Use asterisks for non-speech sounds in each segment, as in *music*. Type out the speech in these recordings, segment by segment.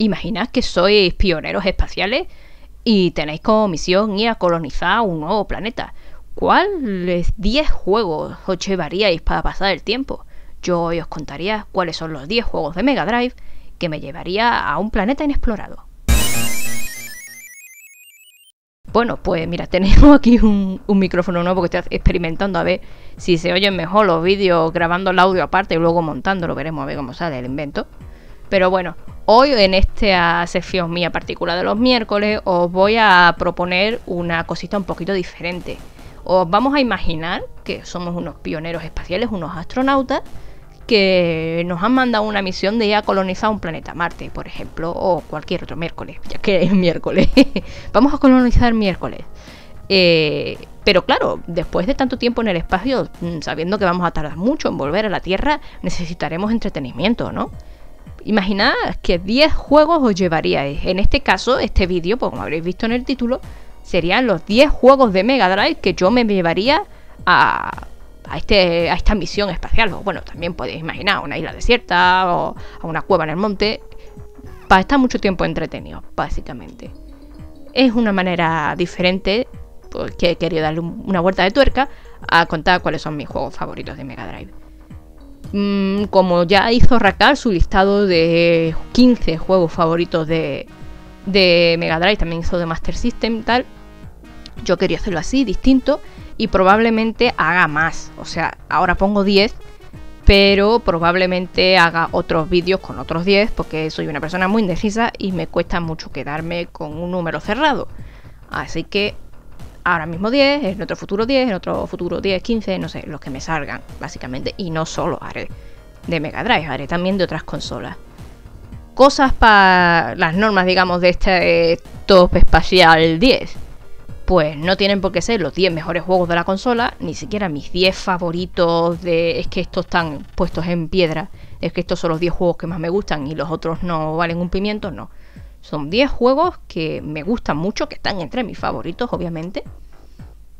Imaginad que sois pioneros espaciales y tenéis como misión ir a colonizar un nuevo planeta. ¿Cuáles 10 juegos os llevaríais para pasar el tiempo? Yo hoy os contaría cuáles son los 10 juegos de Mega Drive que me llevaría a un planeta inexplorado. Bueno, pues mira, *laughs* tenemos aquí un, micrófono nuevo que estoy experimentando a ver si se oyen mejor los vídeos grabando el audio aparte y luego montándolo. Veremos a ver cómo sale el invento. Pero bueno, Hoy en esta sección mía particular de los miércoles os voy a proponer una cosita un poquito diferente. Os vamos a imaginar que somos unos pioneros espaciales, unos astronautas, que nos han mandado una misión de ya colonizar un planeta Marte, por ejemplo, o cualquier otro miércoles, ya que es miércoles. *laughs* vamos a colonizar miércoles. Eh, pero claro, después de tanto tiempo en el espacio, mm, sabiendo que vamos a tardar mucho en volver a la Tierra, necesitaremos entretenimiento, ¿no? Imaginad que 10 juegos os llevaríais. En este caso, este vídeo, pues, como habréis visto en el título, serían los 10 juegos de Mega Drive que yo me llevaría a, este, a esta misión espacial. bueno, también podéis imaginar una isla desierta o a una cueva en el monte. Para estar mucho tiempo entretenido, básicamente. Es una manera diferente porque he querido darle una vuelta de tuerca a contar cuáles son mis juegos favoritos de Mega Drive. Mm, como ya hizo Rakar su listado de 15 juegos favoritos de, Mega Drive, también hizo de Master System tal, yo quería hacerlo así, distinto, y probablemente haga más. O sea, ahora pongo 10, pero probablemente haga otros vídeos con otros 10, porque soy una persona muy indecisa y me cuesta mucho quedarme con un número cerrado. Así que ahora mismo 10, en otro futuro 10, en otro futuro 10, 15, no sé, los que me salgan, básicamente. Y no solo haré de Mega Drive, haré también de otras consolas. Cosas para las normas, digamos, de este eh, top espacial 10. Pues no tienen por qué ser los 10 mejores juegos de la consola, ni siquiera mis 10 favoritos de es que estos están puestos en piedra, es que estos son los 10 juegos que más me gustan y los otros no valen un pimiento, no. Son 10 juegos que me gustan mucho, que están entre mis favoritos, obviamente,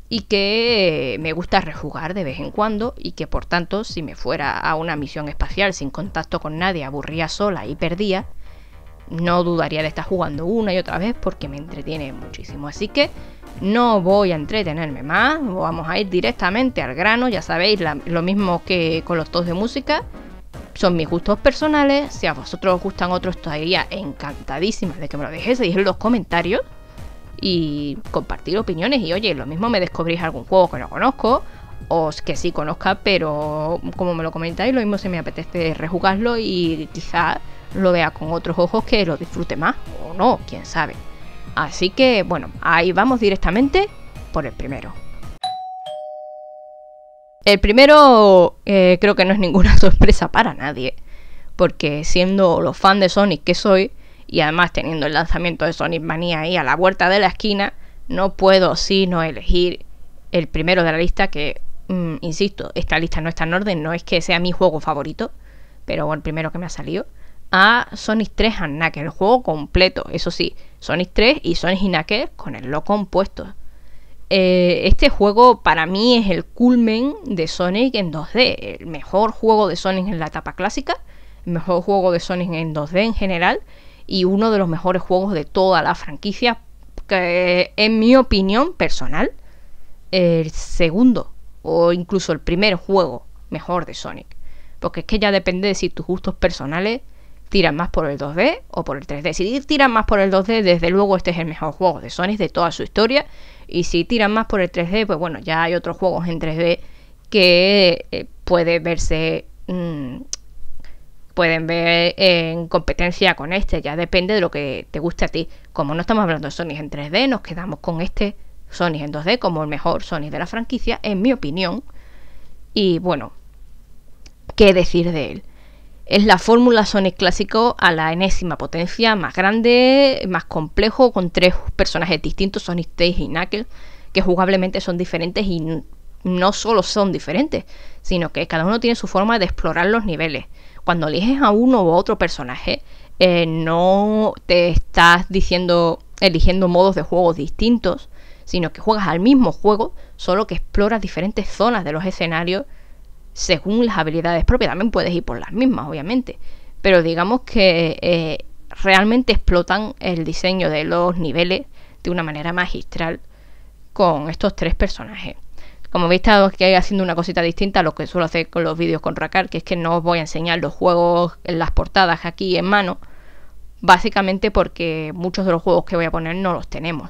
y que me gusta rejugar de vez en cuando y que por tanto si me fuera a una misión espacial sin contacto con nadie, aburría sola y perdía, no dudaría de estar jugando una y otra vez porque me entretiene muchísimo. Así que no voy a entretenerme más, vamos a ir directamente al grano, ya sabéis, lo mismo que con los tos de música. Son mis gustos personales. Si a vosotros os gustan otros, estaría encantadísima de que me lo dejéis en los comentarios y compartir opiniones. Y oye, lo mismo me descubrís algún juego que no conozco o que sí conozca, pero como me lo comentáis, lo mismo se me apetece rejugarlo y quizás lo vea con otros ojos que lo disfrute más o no, quién sabe. Así que bueno, ahí vamos directamente por el primero. El primero eh, creo que no es ninguna *laughs* sorpresa para nadie, porque siendo los fan de Sonic que soy, y además teniendo el lanzamiento de Sonic Mania ahí a la vuelta de la esquina, no puedo sino elegir el primero de la lista que, mm, insisto, esta lista no está en orden, no es que sea mi juego favorito, pero el primero que me ha salido, a Sonic 3 and Knuckles, el juego completo, eso sí, Sonic 3 y Sonic y Knuckles con el lo compuesto. Eh, este juego para mí es el culmen de Sonic en 2D, el mejor juego de Sonic en la etapa clásica, el mejor juego de Sonic en 2D en general y uno de los mejores juegos de toda la franquicia, que en mi opinión personal, el segundo o incluso el primer juego mejor de Sonic. Porque es que ya depende de si tus gustos personales tiran más por el 2D o por el 3D. Si tiran más por el 2D, desde luego este es el mejor juego de Sony de toda su historia. Y si tiran más por el 3D, pues bueno, ya hay otros juegos en 3D que eh, puede verse... Mm, pueden ver en competencia con este, ya depende de lo que te guste a ti. Como no estamos hablando de Sony en 3D, nos quedamos con este Sony en 2D como el mejor Sony de la franquicia, en mi opinión. Y bueno, ¿qué decir de él? Es la fórmula Sonic clásico a la enésima potencia, más grande, más complejo, con tres personajes distintos, Sonic Tails y Knuckles, que jugablemente son diferentes y no solo son diferentes, sino que cada uno tiene su forma de explorar los niveles. Cuando eliges a uno u otro personaje, eh, no te estás diciendo, eligiendo modos de juego distintos, sino que juegas al mismo juego, solo que exploras diferentes zonas de los escenarios según las habilidades propias. También puedes ir por las mismas, obviamente. Pero digamos que eh, realmente explotan el diseño de los niveles de una manera magistral con estos tres personajes. Como veis, estado aquí haciendo una cosita distinta a lo que suelo hacer con los vídeos con Rakar, que es que no os voy a enseñar los juegos, en las portadas aquí en mano, básicamente porque muchos de los juegos que voy a poner no los tenemos.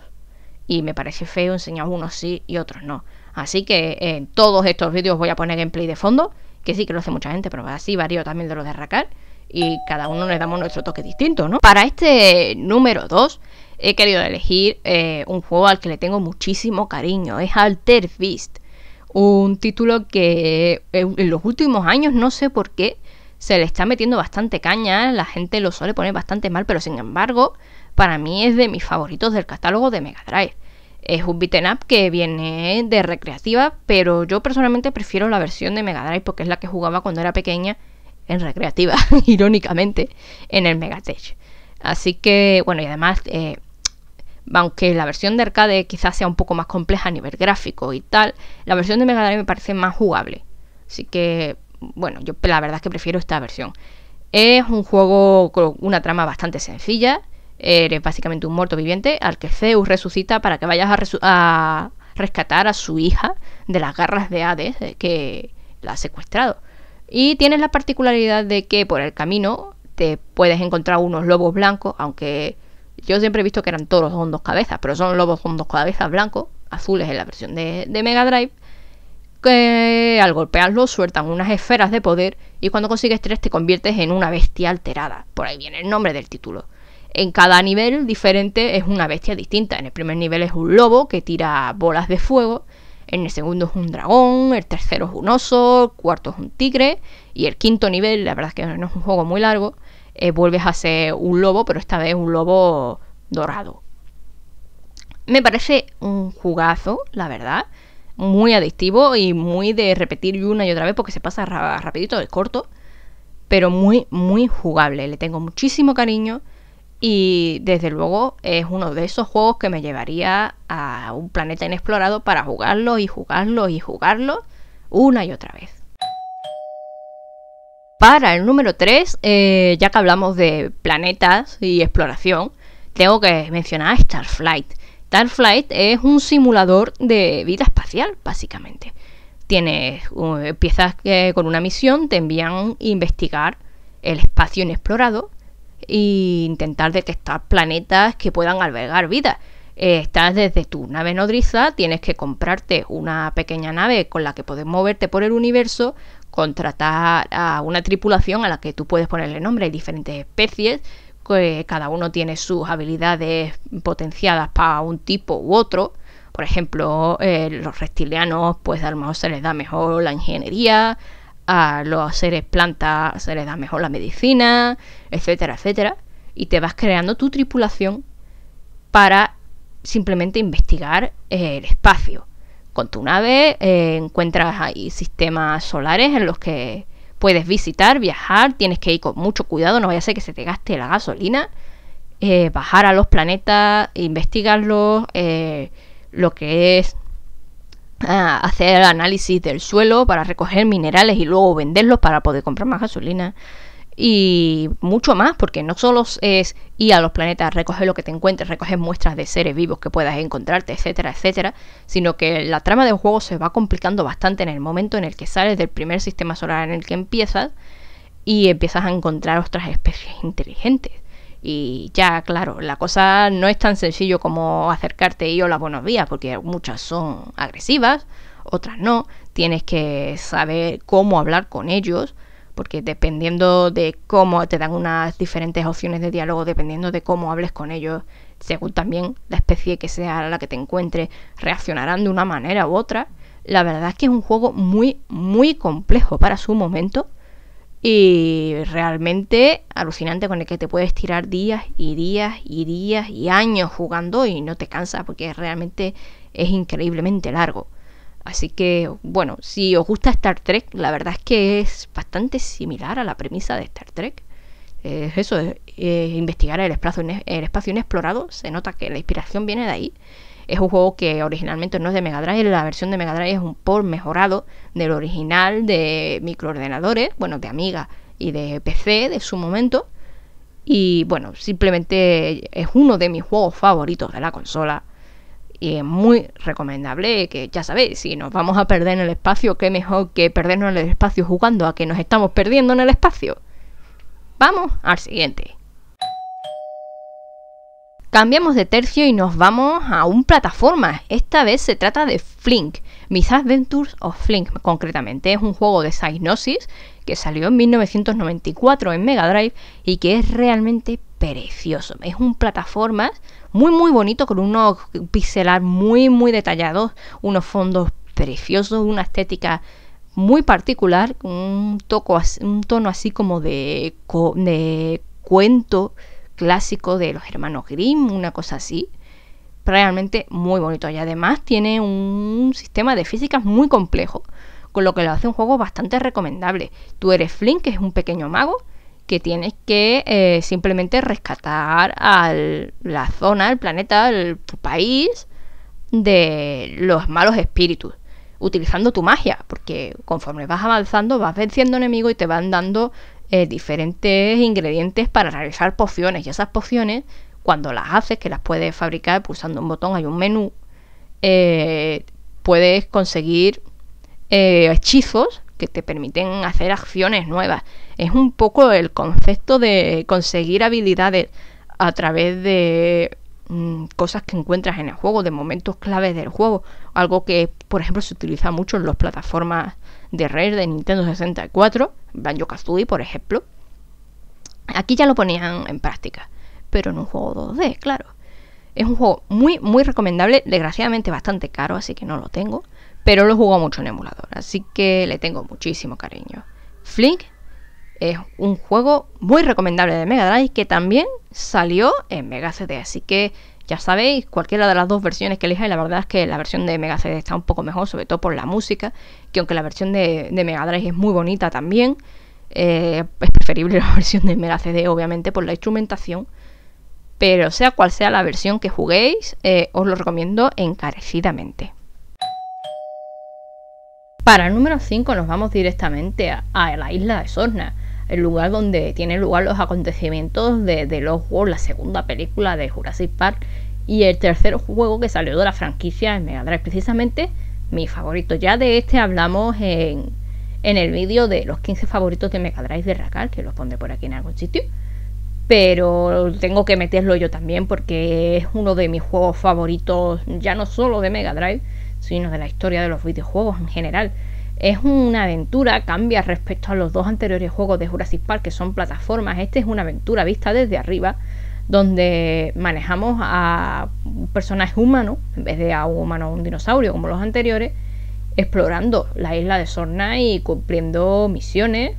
Y me parece feo enseñar unos sí y otros no. Así que en eh, todos estos vídeos voy a poner en play de fondo, que sí que lo hace mucha gente, pero así varío también de lo de arrancar Y cada uno le damos nuestro toque distinto, ¿no? Para este número 2 he querido elegir eh, un juego al que le tengo muchísimo cariño. Es Alter Beast. Un título que eh, en los últimos años, no sé por qué, se le está metiendo bastante caña. La gente lo suele poner bastante mal, pero sin embargo, para mí es de mis favoritos del catálogo de Mega Drive. Es un beaten em up que viene de recreativa, pero yo personalmente prefiero la versión de Mega Drive porque es la que jugaba cuando era pequeña en recreativa, *laughs* irónicamente, en el Megatech. Así que, bueno, y además, eh, aunque la versión de arcade quizás sea un poco más compleja a nivel gráfico y tal, la versión de Mega Drive me parece más jugable. Así que, bueno, yo la verdad es que prefiero esta versión. Es un juego con una trama bastante sencilla Eres básicamente un muerto viviente al que Zeus resucita para que vayas a, rescatar a su hija de las garras de Hades eh, que la ha secuestrado. Y tienes la particularidad de que por el camino te puedes encontrar unos lobos blancos, aunque yo siempre he visto que eran todos con dos cabezas, pero son lobos con dos cabezas blancos, azules en la versión de, de Mega Drive, que al golpearlo sueltan unas esferas de poder y cuando consigues tres te conviertes en una bestia alterada. Por ahí viene el nombre del título. En cada nivel diferente es una bestia distinta. En el primer nivel es un lobo que tira bolas de fuego. En el segundo es un dragón, el tercero es un oso, el cuarto es un tigre y el quinto nivel, la verdad es que no es un juego muy largo, eh, vuelves a ser un lobo, pero esta vez un lobo dorado. Me parece un jugazo, la verdad, muy adictivo y muy de repetir una y otra vez porque se pasa rapidito, es corto, pero muy, muy jugable. Le tengo muchísimo cariño y desde luego es uno de esos juegos que me llevaría a un planeta inexplorado para jugarlo y jugarlo y jugarlo una y otra vez. Para el número 3, eh, ya que hablamos de planetas y exploración, tengo que mencionar Starflight. Starflight es un simulador de vida espacial, básicamente. Tienes, eh, piezas eh, con una misión, te envían a investigar el espacio inexplorado e intentar detectar planetas que puedan albergar vida. Eh, estás desde tu nave nodriza, tienes que comprarte una pequeña nave con la que puedes moverte por el universo, contratar a una tripulación a la que tú puedes ponerle nombre, hay diferentes especies, que cada uno tiene sus habilidades potenciadas para un tipo u otro. Por ejemplo, eh, los reptilianos, pues a lo mejor se les da mejor la ingeniería, a los seres plantas, se les da mejor la medicina, etcétera, etcétera. Y te vas creando tu tripulación para simplemente investigar eh, el espacio. Con tu nave eh, encuentras ahí sistemas solares en los que puedes visitar, viajar, tienes que ir con mucho cuidado, no vaya a ser que se te gaste la gasolina, eh, bajar a los planetas, investigarlos, lo que es hacer análisis del suelo para recoger minerales y luego venderlos para poder comprar más gasolina y mucho más, porque no solo es ir a los planetas, recoger lo que te encuentres, recoger muestras de seres vivos que puedas encontrarte, etcétera, etcétera, sino que la trama del juego se va complicando bastante en el momento en el que sales del primer sistema solar en el que empiezas y empiezas a encontrar otras especies inteligentes. Y ya, claro, la cosa no es tan sencillo como acercarte y hola, buenos vías, porque muchas son agresivas, otras no. Tienes que saber cómo hablar con ellos, porque dependiendo de cómo te dan unas diferentes opciones de diálogo, dependiendo de cómo hables con ellos, según también la especie que sea la que te encuentres, reaccionarán de una manera u otra. La verdad es que es un juego muy, muy complejo para su momento y realmente alucinante con el que te puedes tirar días y días y días y años jugando y no te cansas porque realmente es increíblemente largo. Así que, bueno, si os gusta Star Trek, la verdad es que es bastante similar a la premisa de Star Trek. Es eso, es eh, investigar el espacio, el espacio inexplorado. Se nota que la inspiración viene de ahí. Es un juego que originalmente no es de Mega Drive, la versión de Mega Drive es un por mejorado del original de microordenadores, bueno, de Amiga y de PC de su momento. Y bueno, simplemente es uno de mis juegos favoritos de la consola. Y es muy recomendable que, ya sabéis, si nos vamos a perder en el espacio, qué mejor que perdernos en el espacio jugando a que nos estamos perdiendo en el espacio. Vamos al siguiente. Cambiamos de tercio y nos vamos a un plataforma. Esta vez se trata de Flink, Mis Adventures of Flink concretamente. Es un juego de Psygnosis que salió en 1994 en Mega Drive y que es realmente precioso. Es un plataforma muy muy bonito con unos pixelar muy muy detallados, unos fondos preciosos, una estética muy particular, un, toco, un tono así como de, de cuento clásico de los hermanos Grimm, una cosa así. Realmente muy bonito y además tiene un sistema de físicas muy complejo, con lo que lo hace un juego bastante recomendable. Tú eres Flynn, que es un pequeño mago, que tienes que eh, simplemente rescatar a la zona, el planeta, el, país de los malos espíritus, utilizando tu magia, porque conforme vas avanzando vas venciendo enemigos y te van dando eh, diferentes ingredientes para realizar pociones. Y esas pociones, cuando las haces, que las puedes fabricar pulsando un botón, hay un menú, eh, puedes conseguir eh, hechizos que te permiten hacer acciones nuevas. Es un poco el concepto de conseguir habilidades a través de Mm, cosas que encuentras en el juego, de momentos claves del juego. Algo que, por ejemplo, se utiliza mucho en las plataformas de red de Nintendo 64, Banjo Kazooie, por ejemplo. Aquí ya lo ponían en práctica, pero en un juego 2D, claro. Es un juego muy, muy recomendable, desgraciadamente bastante caro, así que no lo tengo, pero lo he jugado mucho en emulador, así que le tengo muchísimo cariño. Flink es un juego muy recomendable de Mega Drive que también salió en Mega CD. Así que ya sabéis, cualquiera de las dos versiones que elijáis, la verdad es que la versión de Mega CD está un poco mejor, sobre todo por la música, que aunque la versión de, Mega Drive es muy bonita también, eh, es preferible *laughs* la versión de Mega CD, obviamente, por la instrumentación. Pero sea cual sea la versión que juguéis, eh, os lo recomiendo encarecidamente. Para el número 5 nos vamos directamente a la isla de Sorna el lugar donde tienen lugar los acontecimientos de, de Lost World, la segunda película de Jurassic Park y el tercer juego que salió de la franquicia en Mega Drive, precisamente mi favorito. Ya de este hablamos en, en el vídeo de los 15 favoritos de Mega Drive de Rakar, que los pondré por aquí en algún sitio. Pero tengo que meterlo yo también porque es uno de mis juegos favoritos, ya no solo de Mega Drive, sino de la historia de los videojuegos en general. Es una aventura, cambia respecto a los dos anteriores juegos de Jurassic Park, que son plataformas. Este es una aventura vista desde arriba, donde manejamos a un personaje humano, en vez de a un humano o un dinosaurio, como los anteriores, explorando la isla de Sorna y cumpliendo misiones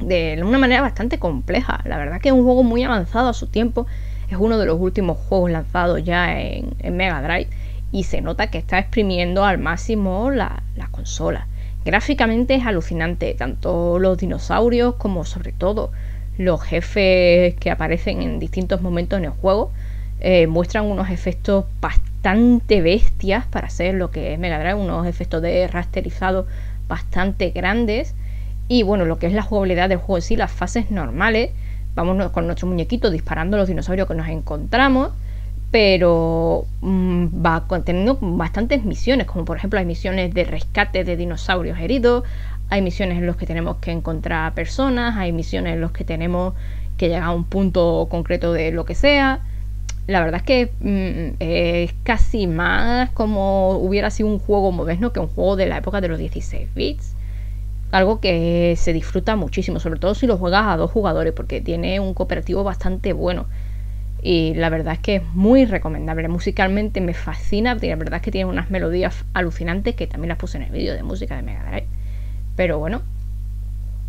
de una manera bastante compleja. La verdad que es un juego muy avanzado a su tiempo. Es uno de los últimos juegos lanzados ya en Mega Drive y se nota que está exprimiendo al máximo la, consola. Gráficamente es alucinante, tanto los dinosaurios como sobre todo los jefes que aparecen en distintos momentos en el juego eh, muestran unos efectos bastante bestias para hacer lo que es Mega Drive, unos efectos de rasterizado bastante grandes. Y bueno, lo que es la jugabilidad del juego en sí, las fases normales, vamos con nuestro muñequito disparando los dinosaurios que nos encontramos pero mm, va conteniendo bastantes misiones, como por ejemplo hay misiones de rescate de dinosaurios heridos, hay misiones en las que tenemos que encontrar personas, hay misiones en las que tenemos que llegar a un punto concreto de lo que sea. La verdad es que mm, es casi más como hubiera sido un juego moderno que un juego de la época de los 16 bits. Algo que se disfruta muchísimo, sobre todo si lo juegas a dos jugadores, porque tiene un cooperativo bastante bueno y la verdad es que es muy recomendable. Musicalmente me fascina, y la verdad es que tiene unas melodías alucinantes que también las puse en el vídeo de música de Mega Drive. Pero bueno,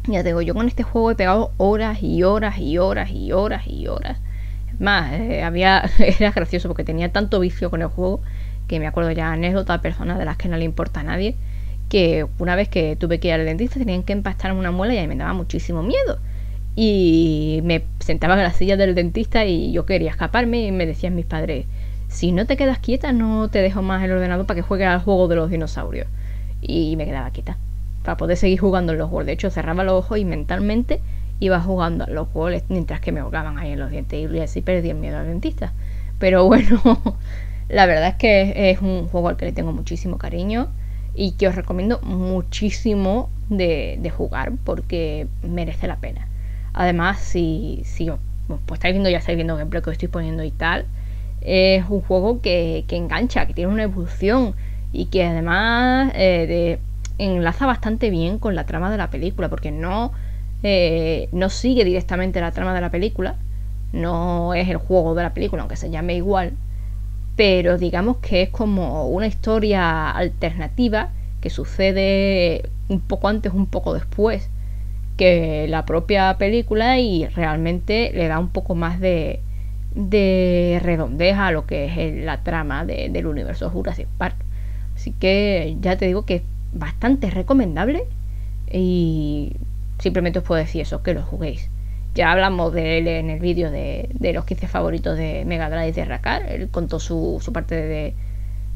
ya te digo, yo con este juego he pegado horas y horas y horas y horas y horas. Es más, eh, había, *laughs* era gracioso porque tenía tanto vicio con el juego que me acuerdo ya anécdotas personas de las que no le importa a nadie. Que una vez que tuve que ir al dentista tenían que empastarme una muela y a mí me daba muchísimo miedo y me sentaba en la silla del dentista y yo quería escaparme y me decían mis padres, si no te quedas quieta no te dejo más el ordenador para que juegues al juego de los dinosaurios. Y me quedaba quieta, para poder seguir jugando en los juegos. De hecho, cerraba los ojos y mentalmente iba jugando a los juegos mientras que me ahogaban ahí en los dientes y así perdí el miedo al dentista. Pero *laughs* bueno, la verdad es que es un juego al que le tengo muchísimo cariño y que os recomiendo muchísimo de jugar porque merece la pena. Además, si, estáis viendo, ya estáis viendo ejemplo que os estoy poniendo y tal, es un juego que, engancha, que tiene una evolución y que además eh, enlaza bastante bien con la trama de la película, porque no, eh, no sigue directamente la trama de la película, no es el juego de la película, aunque se llame igual, pero digamos que es como una historia alternativa que sucede un poco antes, un poco después que la propia película y realmente le da un poco más de, de redondez a lo que es la trama del universo Jurassic Park. Así que ya te digo que es bastante recomendable y simplemente os puedo decir eso, que lo juguéis. Ya hablamos de él en el vídeo de, los 15 favoritos de Mega Drive de Rakar. Él contó su, su parte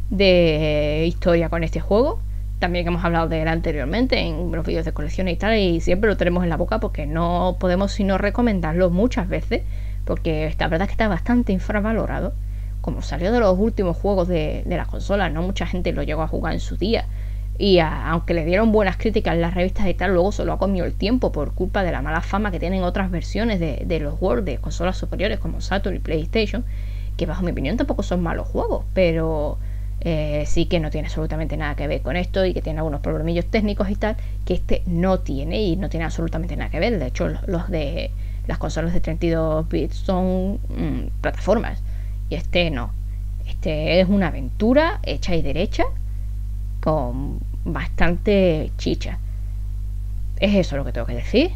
de historia con este juego también que hemos hablado de él anteriormente en los vídeos de colecciones y tal, y siempre lo tenemos en la boca porque no podemos sino recomendarlo muchas veces, porque la verdad es que está bastante infravalorado. Como salió de los últimos juegos de, las consolas, no mucha gente lo llegó a jugar en su día. Y aunque le dieron buenas críticas en las revistas y tal, luego se lo ha comido el tiempo por culpa de la mala fama que tienen otras versiones de, de los World de consolas superiores como Saturn y PlayStation, que bajo mi opinión tampoco son malos juegos, pero eh, sí que no tiene absolutamente nada que ver con esto y que tiene algunos problemillos técnicos y tal, que este no tiene y no tiene absolutamente nada que ver. De hecho, los de las consolas de 32 bits son mm, plataformas y este no. Este es una aventura hecha y derecha con bastante chicha. Es eso lo que tengo que decir.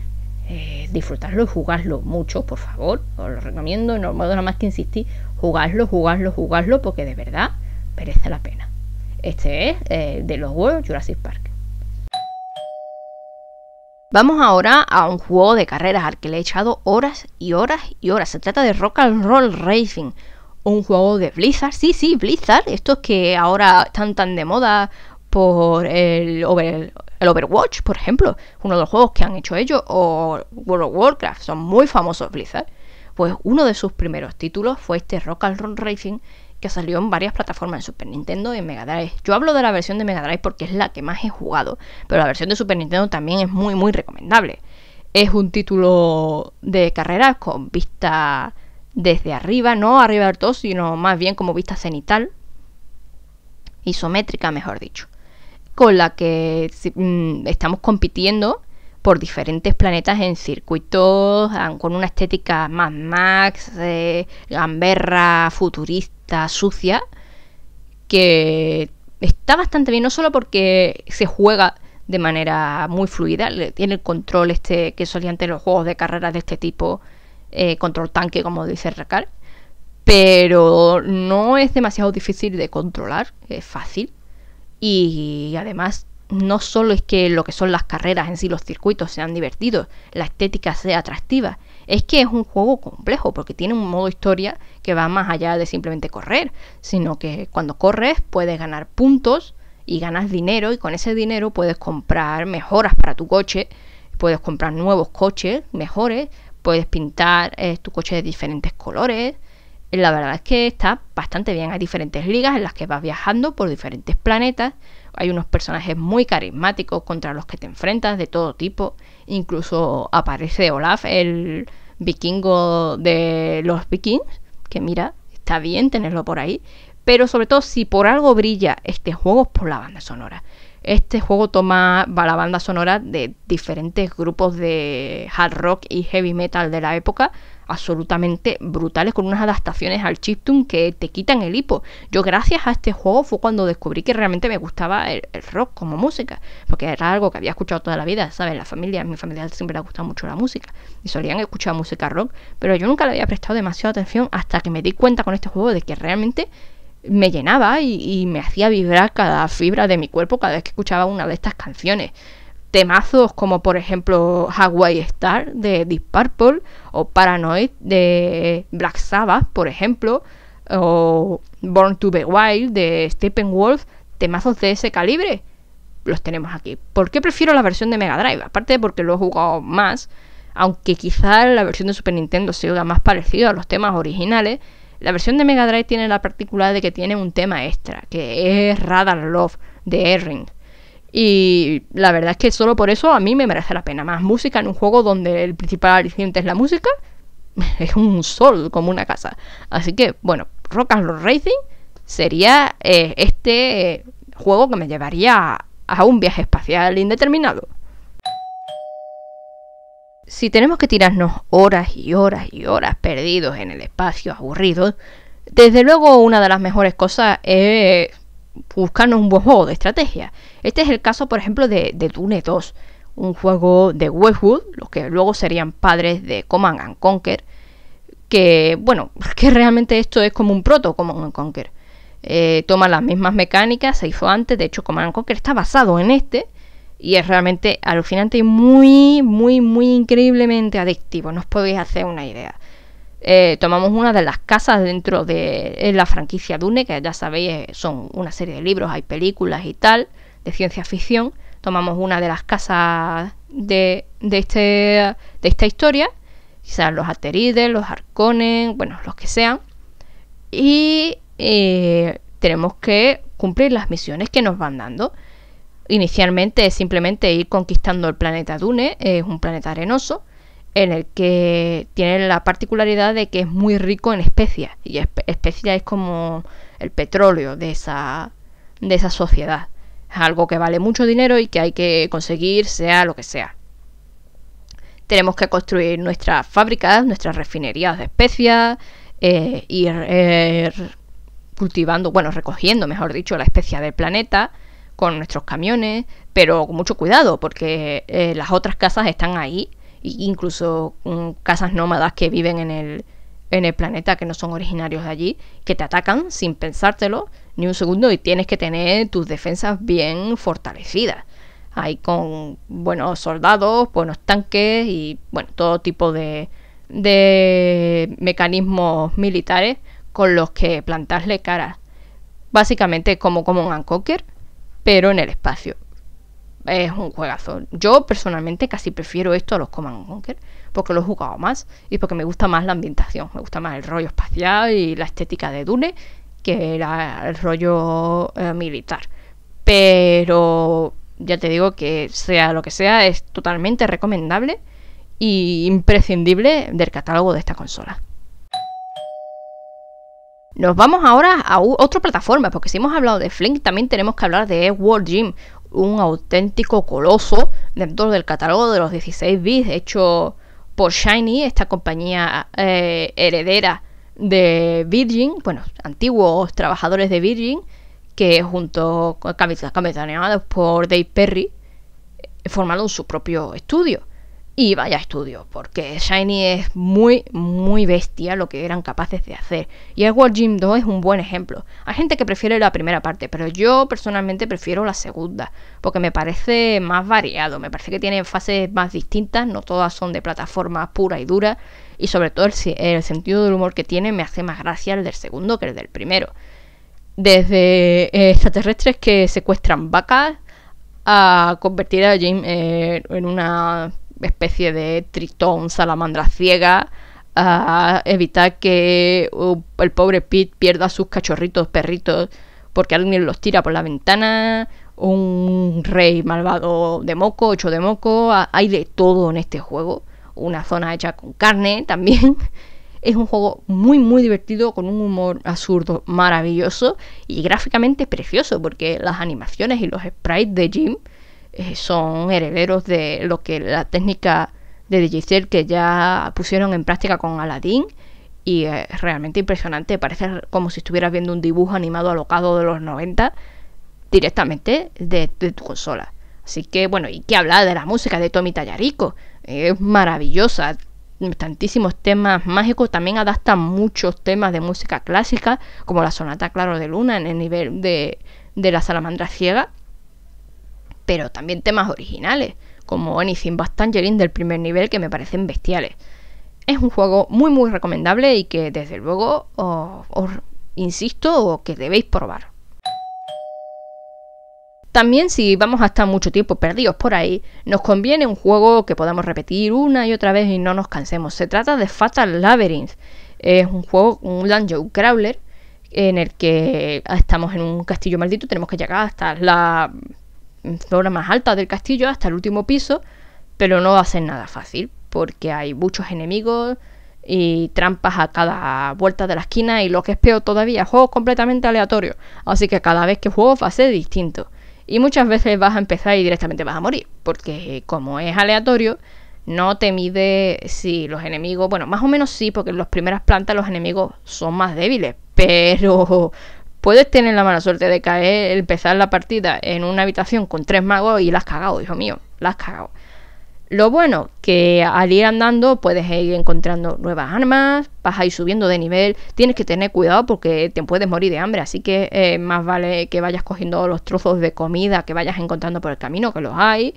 Eh, disfrutarlo y jugarlo mucho, por favor. Os lo recomiendo. No me nada más que insistir. jugarlo jugarlo jugadlo, porque de verdad merece la pena. Este es eh, de los juegos... Jurassic Park. Vamos ahora a un juego de carreras al que le he echado horas y horas y horas. Se trata de Rock and Roll Racing, un juego de Blizzard. Sí, sí, Blizzard, estos que ahora están tan de moda por el, el Overwatch, por ejemplo, uno de los juegos que han hecho ellos, o World of Warcraft, son muy famosos Blizzard. Pues uno de sus primeros títulos fue este Rock and Roll Racing, que salió en varias plataformas, en Super Nintendo y en Mega Drive. Yo hablo de la versión de Mega Drive porque es la que más he jugado, pero la versión de Super Nintendo también es muy, muy recomendable. Es un título de carreras con vista desde arriba, no arriba del todo, sino más bien como vista cenital, isométrica, mejor dicho, con la que mm, estamos compitiendo por diferentes planetas en circuitos ah, con una estética más Max, eh, gamberra, futurista, sucia, que está bastante bien, no solo porque se juega de manera muy fluida, tiene el control este que solían tener los juegos de carreras de este tipo, eh, control tanque, como dice Rakar. pero no es demasiado difícil de controlar, es fácil. Y además no solo es que lo que son las carreras en sí, los circuitos sean divertidos, la estética sea atractiva, es que es un juego complejo porque tiene un modo historia que va más allá de simplemente correr, sino que cuando corres puedes ganar puntos y ganas dinero y con ese dinero puedes comprar mejoras para tu coche, puedes comprar nuevos coches, mejores, puedes pintar eh, tu coche de diferentes colores. La verdad es que está bastante bien. Hay diferentes ligas en las que vas viajando por diferentes planetas hay unos personajes muy carismáticos contra los que te enfrentas de todo tipo. Incluso aparece Olaf, el vikingo de los vikings, que mira, está bien tenerlo por ahí. Pero sobre todo si por algo brilla este juego es por la banda sonora. Este juego toma va la banda sonora de diferentes grupos de hard rock y heavy metal de la época absolutamente brutales con unas adaptaciones al chiptune que te quitan el hipo. Yo gracias a este juego fue cuando descubrí que realmente me gustaba el, rock como música, porque era algo que había escuchado toda la vida, ¿sabes? La familia, mi familia siempre le ha gustado mucho la música y solían escuchar música rock, pero yo nunca le había prestado demasiada atención hasta que me di cuenta con este juego de que realmente me llenaba y me hacía vibrar cada fibra de mi cuerpo cada vez que escuchaba una de estas canciones temazos como por ejemplo Hawaii Star de Deep Purple o Paranoid de Black Sabbath, por ejemplo, o Born to be Wild de Steppenwolf, temazos de ese calibre los tenemos aquí. ¿Por qué prefiero la versión de Mega Drive? Aparte porque lo he jugado más, aunque quizá la versión de Super Nintendo se oiga más parecido a los temas originales, la versión de Mega Drive tiene la particularidad de que tiene un tema extra, que es Radar Love de Erring y la verdad es que solo por eso a mí me merece la pena. Más música en un juego donde el principal aliciente es la música, *laughs* es un sol como una casa. Así que, bueno, Rock and Roll Racing sería eh, este eh, juego que me llevaría a un viaje espacial indeterminado. Si tenemos que tirarnos horas y horas y horas perdidos en el espacio, aburrido desde luego una de las mejores cosas es buscarnos un buen juego de estrategia. Este es el caso, por ejemplo, de, de Dune 2, un juego de Westwood, los que luego serían padres de Command Conquer, que, bueno, *laughs* que realmente esto es como un proto Command Conquer. Eh, toma las mismas mecánicas, se hizo antes, de hecho Command Conquer está basado en este, y es realmente alucinante y muy, muy, muy increíblemente adictivo, no os podéis hacer una idea. Eh, tomamos una de las casas dentro de eh, la franquicia Dune, que ya sabéis eh, son una serie de libros, hay películas y tal, de ciencia ficción. Tomamos una de las casas de, de, este, de esta historia, quizás los Aterides, los Arcones, bueno, los que sean. Y tenemos que cumplir las misiones que nos van dando. Inicialmente es simplemente ir conquistando el planeta Dune, es un planeta arenoso en el que tiene la particularidad de que es muy rico en especias y especias es como el petróleo de esa, de esa sociedad. Es algo que vale mucho dinero y que hay que conseguir sea lo que sea. Tenemos que construir nuestras fábricas, nuestras refinerías de especias, ir eh, er, er, cultivando, bueno, recogiendo, mejor dicho, la especia del planeta con nuestros camiones, pero con mucho cuidado porque eh, las otras casas están ahí incluso mm, casas nómadas que viven en el, en el planeta, que no son originarios de allí, que te atacan sin pensártelo ni un segundo y tienes que tener tus defensas bien fortalecidas. Ahí con buenos soldados, buenos tanques y bueno, todo tipo de, de mecanismos militares con los que plantarle cara. Básicamente como, como un Conquer, pero en el espacio es un juegazo. Yo personalmente casi prefiero esto a los Command Conquer porque lo he jugado más y porque me gusta más la ambientación, me gusta más el rollo espacial y la estética de Dune que el rollo eh, militar. Pero ya te digo que sea lo que sea, es totalmente recomendable y imprescindible del catálogo de esta consola. Nos vamos ahora a otra plataforma, porque si hemos hablado de Flink, también tenemos que hablar de World Gym, un auténtico coloso dentro del catálogo de los 16 bits hecho por Shiny, esta compañía eh, heredera de Virgin, bueno, antiguos trabajadores de Virgin, que junto con animados por Dave Perry eh, formaron su propio estudio. Y vaya estudio, porque Shiny es muy, muy bestia lo que eran capaces de hacer. Y el World Jim 2 es un buen ejemplo. Hay gente que prefiere la primera parte, pero yo personalmente prefiero la segunda, porque me parece más variado, me parece que tiene fases más distintas, no todas son de plataforma pura y dura, y sobre todo el, el sentido del humor que tiene me hace más gracia el del segundo que el del primero. Desde eh, extraterrestres que secuestran vacas a convertir a Jim eh, en una especie de tritón, salamandra ciega, a evitar que uh, el pobre Pete pierda sus cachorritos, perritos, porque alguien los tira por la ventana, un rey malvado de moco, hecho de moco, hay de todo en este juego, una zona hecha con carne también. *laughs* Es un juego muy muy divertido con un humor absurdo maravilloso y gráficamente precioso porque las animaciones y los sprites de Jim eh, son herederos de lo que la técnica de DJ que ya pusieron en práctica con Aladdin y es realmente impresionante, parece como si estuvieras viendo un dibujo animado alocado de los 90 directamente de, tu consola. Así que bueno, y qué hablar de la música de Tommy Tallarico, es maravillosa, tantísimos temas mágicos, también adapta muchos temas de música clásica, como la sonata Claro de Luna en el nivel de la salamandra ciega, pero también temas originales, como Anything But Tangerine del primer nivel que me parecen bestiales. Es un juego muy muy recomendable y que desde luego os, insisto que debéis probar. También si vamos a estar mucho tiempo perdidos por ahí, nos conviene un juego que podamos repetir una y otra vez y no nos cansemos. Se trata de Fatal Labyrinth. Es un juego, un dungeon crawler, en el que estamos en un castillo maldito, tenemos que llegar hasta la zona más alta del castillo hasta el último piso, pero no va a ser nada fácil porque hay muchos enemigos y trampas a cada vuelta de la esquina y lo que es peor todavía, juegos completamente aleatorio, así que cada vez que juego va a ser distinto. Y muchas veces vas a empezar y directamente vas a morir, porque como es aleatorio, no te mide si los enemigos, bueno, más o menos sí, porque en las primeras plantas los enemigos son más débiles, pero Puedes tener la mala suerte de caer, empezar la partida en una habitación con tres magos y la has cagado, hijo mío, la has cagado. Lo bueno, que al ir andando puedes ir encontrando nuevas armas, vas a ir subiendo de nivel, tienes que tener cuidado porque te puedes morir de hambre, así que eh, más vale que vayas cogiendo los trozos de comida que vayas encontrando por el camino, que los hay,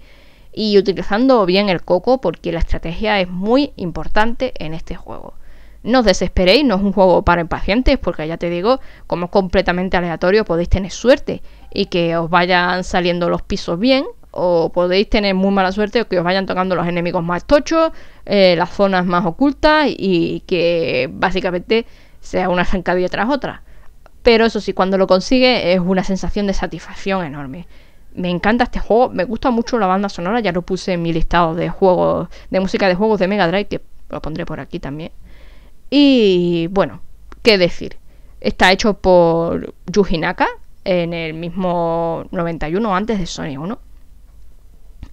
y utilizando bien el coco porque la estrategia es muy importante en este juego. No os desesperéis, no es un juego para impacientes, porque ya te digo, como es completamente aleatorio, podéis tener suerte y que os vayan saliendo los pisos bien, o podéis tener muy mala suerte o que os vayan tocando los enemigos más tochos, eh, las zonas más ocultas y que básicamente sea una zancadilla tras otra. Pero eso sí, cuando lo consigue es una sensación de satisfacción enorme. Me encanta este juego, me gusta mucho la banda sonora, ya lo puse en mi listado de juegos, de música de juegos de Mega Drive, que lo pondré por aquí también. Y bueno, qué decir. Está hecho por Yuji en el mismo 91 antes de Sony 1.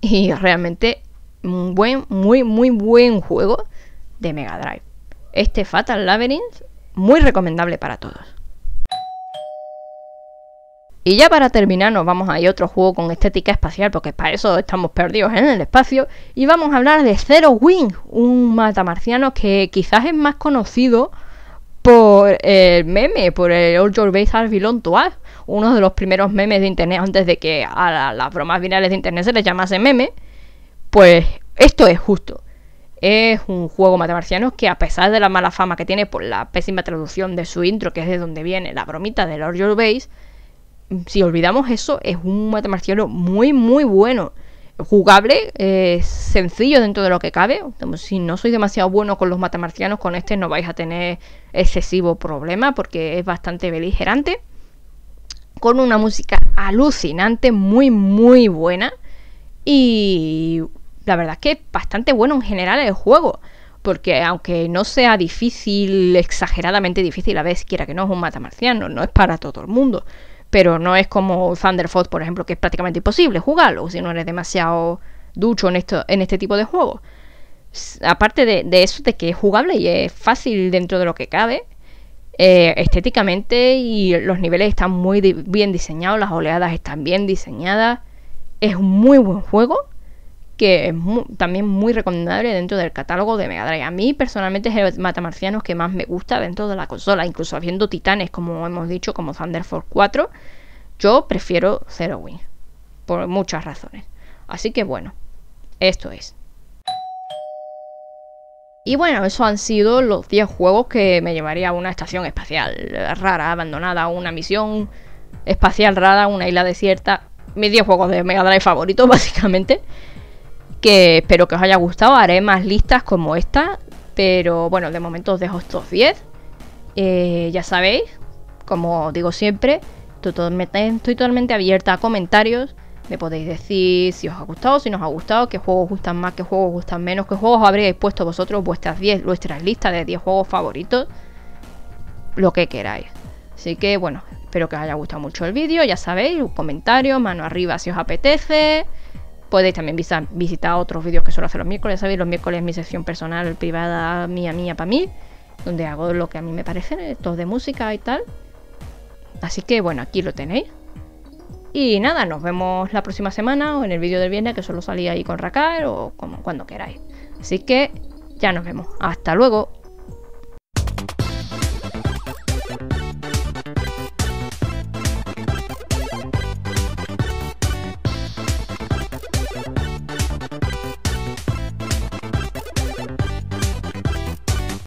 Y realmente un buen, muy, muy buen juego de Mega Drive. Este Fatal Labyrinth, muy recomendable para todos. Y ya para terminar nos vamos a ir a otro juego con estética espacial, porque para eso estamos perdidos en el espacio, y vamos a hablar de Zero Wing, un matamarciano que quizás es más conocido por el meme, por el All Your Base Are Toad, uno de los primeros memes de internet antes de que a las bromas virales de internet se les llamase meme, pues esto es justo. Es un juego matamarciano que a pesar de la mala fama que tiene por la pésima traducción de su intro, que es de donde viene la bromita del All Your Base, si olvidamos eso, es un matamarciano muy, muy bueno. Jugable, eh, sencillo dentro de lo que cabe. Si no sois demasiado bueno con los matamarcianos, con este no vais a tener excesivo problema porque es bastante beligerante. Con una música alucinante, muy, muy buena. Y la verdad es que es bastante bueno en general el juego. Porque aunque no sea difícil, exageradamente difícil, a veces quiera que no es un matamarciano, no es para todo el mundo pero no es como Thunder por ejemplo, que es prácticamente imposible jugarlo si no eres demasiado ducho en, en este tipo de juegos. Aparte de, eso, de que es jugable y es fácil dentro de lo que cabe, eh, estéticamente y los niveles están muy bien diseñados, las oleadas están bien diseñadas. Es un muy buen juego que es también muy recomendable dentro del catálogo de Mega Drive. A mí personalmente es el Matamarcianos que más me gusta dentro de la consola, incluso habiendo titanes, como hemos dicho, como Thunder Force 4, yo prefiero Zero Wing, por muchas razones. Así que bueno, esto es. Y bueno, eso han sido los 10 juegos que me llevaría a una estación espacial rara, abandonada, una misión espacial rara, una isla desierta. Mis 10 juegos de Mega Drive favoritos, *laughs* básicamente que espero que os haya gustado. Haré más listas como esta, pero bueno, de momento os dejo estos 10. Eh, ya sabéis, como digo siempre, estoy totalmente, abierta a comentarios. Me podéis decir si os ha gustado, si no os ha gustado, qué juegos gustan más, qué juegos gustan menos, qué juegos habréis puesto vosotros, vuestras 10, vuestras listas de 10 juegos favoritos, lo que queráis. Así que bueno, espero que os haya gustado mucho el vídeo, ya sabéis, un comentario, mano arriba si os apetece. Podéis también visitar, otros vídeos que suelo hacer los miércoles, ¿sabéis? Los miércoles es mi sección personal, privada, mía, mía, para mí, donde hago lo que a mí me parece, estos de música y tal. Así que bueno, aquí lo tenéis. Y nada, nos vemos la próxima semana o en el vídeo del viernes que solo salía ahí con Rakar o cuando queráis. Así que ya nos vemos. Hasta luego.